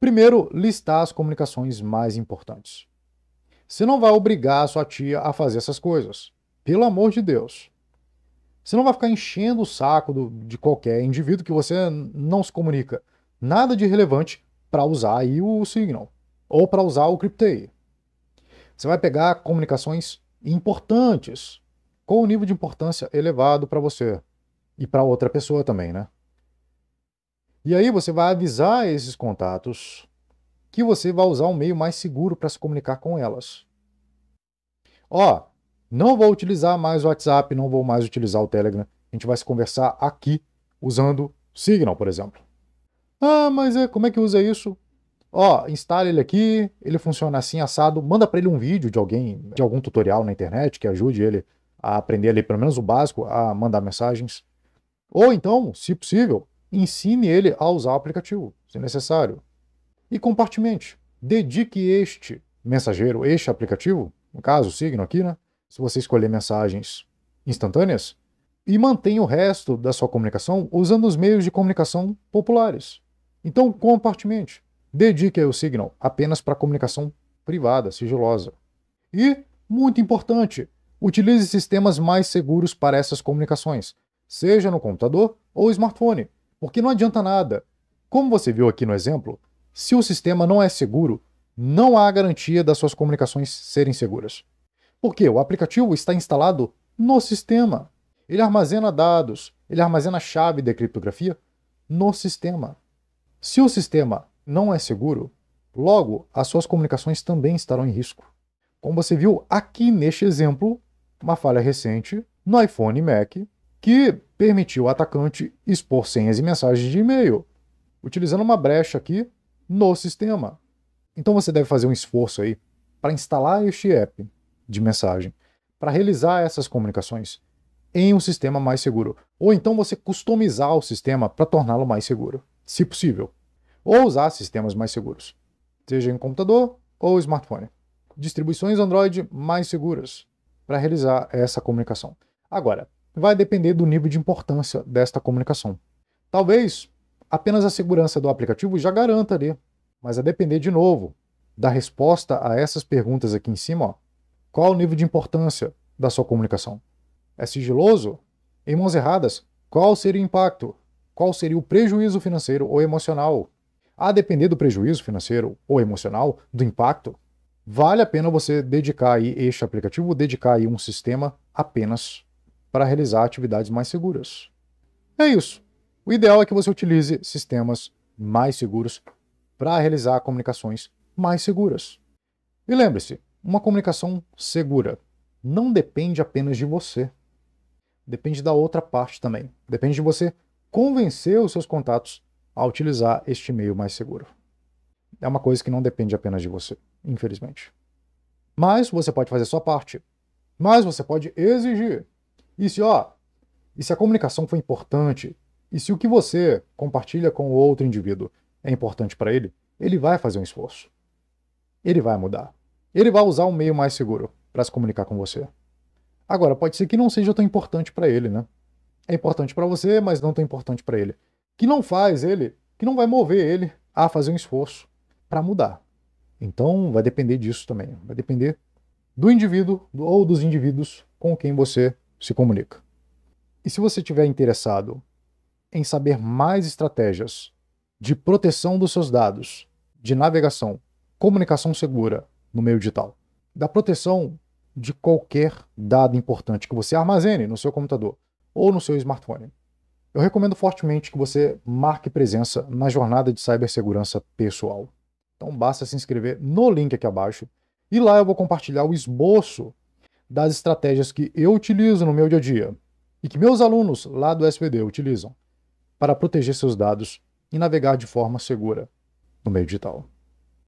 Primeiro, listar as comunicações mais importantes. Você não vai obrigar a sua tia a fazer essas coisas. Pelo amor de Deus. Você não vai ficar enchendo o saco do, de qualquer indivíduo que você não se comunica nada de relevante para usar aí o Signal ou para usar o CryptAI. Você vai pegar comunicações importantes com um nível de importância elevado para você e para outra pessoa também, né? E aí você vai avisar esses contatos que você vai usar um meio mais seguro para se comunicar com elas. Ó, não vou utilizar mais o WhatsApp, não vou mais utilizar o Telegram. A gente vai se conversar aqui usando Signal, por exemplo. Ah, mas é, como é que usa isso? Ó, instala ele aqui, ele funciona assim assado, manda para ele um vídeo de alguém, de algum tutorial na internet que ajude ele a aprender ali pelo menos o básico, a mandar mensagens. Ou então, se possível, Ensine ele a usar o aplicativo, se necessário. E compartimente. Dedique este mensageiro, este aplicativo, no caso, o signo aqui, né? Se você escolher mensagens instantâneas, e mantenha o resto da sua comunicação usando os meios de comunicação populares. Então, compartimente. Dedique o Signal apenas para comunicação privada, sigilosa. E, muito importante, utilize sistemas mais seguros para essas comunicações, seja no computador ou smartphone. Porque não adianta nada. Como você viu aqui no exemplo, se o sistema não é seguro, não há garantia das suas comunicações serem seguras. Porque o aplicativo está instalado no sistema. Ele armazena dados, ele armazena a chave de criptografia no sistema. Se o sistema não é seguro, logo as suas comunicações também estarão em risco. Como você viu aqui neste exemplo, uma falha recente no iPhone e Mac, que permitiu o atacante expor senhas e mensagens de e-mail, utilizando uma brecha aqui no sistema. Então você deve fazer um esforço aí para instalar este app de mensagem, para realizar essas comunicações em um sistema mais seguro, ou então você customizar o sistema para torná-lo mais seguro, se possível, ou usar sistemas mais seguros, seja em computador ou smartphone. Distribuições Android mais seguras para realizar essa comunicação. Agora, vai depender do nível de importância desta comunicação. Talvez apenas a segurança do aplicativo já garanta ali, mas a depender de novo da resposta a essas perguntas aqui em cima, ó, qual o nível de importância da sua comunicação? É sigiloso? Em mãos erradas, qual seria o impacto? Qual seria o prejuízo financeiro ou emocional? A depender do prejuízo financeiro ou emocional, do impacto, vale a pena você dedicar aí este aplicativo, dedicar aí um sistema apenas para realizar atividades mais seguras. É isso. O ideal é que você utilize sistemas mais seguros para realizar comunicações mais seguras. E lembre-se, uma comunicação segura não depende apenas de você. Depende da outra parte também. Depende de você convencer os seus contatos a utilizar este meio mais seguro. É uma coisa que não depende apenas de você, infelizmente. Mas você pode fazer sua parte. Mas você pode exigir e se, ó, e se a comunicação foi importante, e se o que você compartilha com o outro indivíduo é importante para ele, ele vai fazer um esforço. Ele vai mudar. Ele vai usar um meio mais seguro para se comunicar com você. Agora, pode ser que não seja tão importante para ele, né? É importante para você, mas não tão importante para ele. Que não faz ele, que não vai mover ele a fazer um esforço para mudar. Então, vai depender disso também. Vai depender do indivíduo ou dos indivíduos com quem você se comunica. E se você estiver interessado em saber mais estratégias de proteção dos seus dados, de navegação, comunicação segura no meio digital, da proteção de qualquer dado importante que você armazene no seu computador ou no seu smartphone. Eu recomendo fortemente que você marque presença na jornada de cibersegurança pessoal. Então basta se inscrever no link aqui abaixo e lá eu vou compartilhar o esboço das estratégias que eu utilizo no meu dia a dia e que meus alunos lá do SPD utilizam para proteger seus dados e navegar de forma segura no meio digital.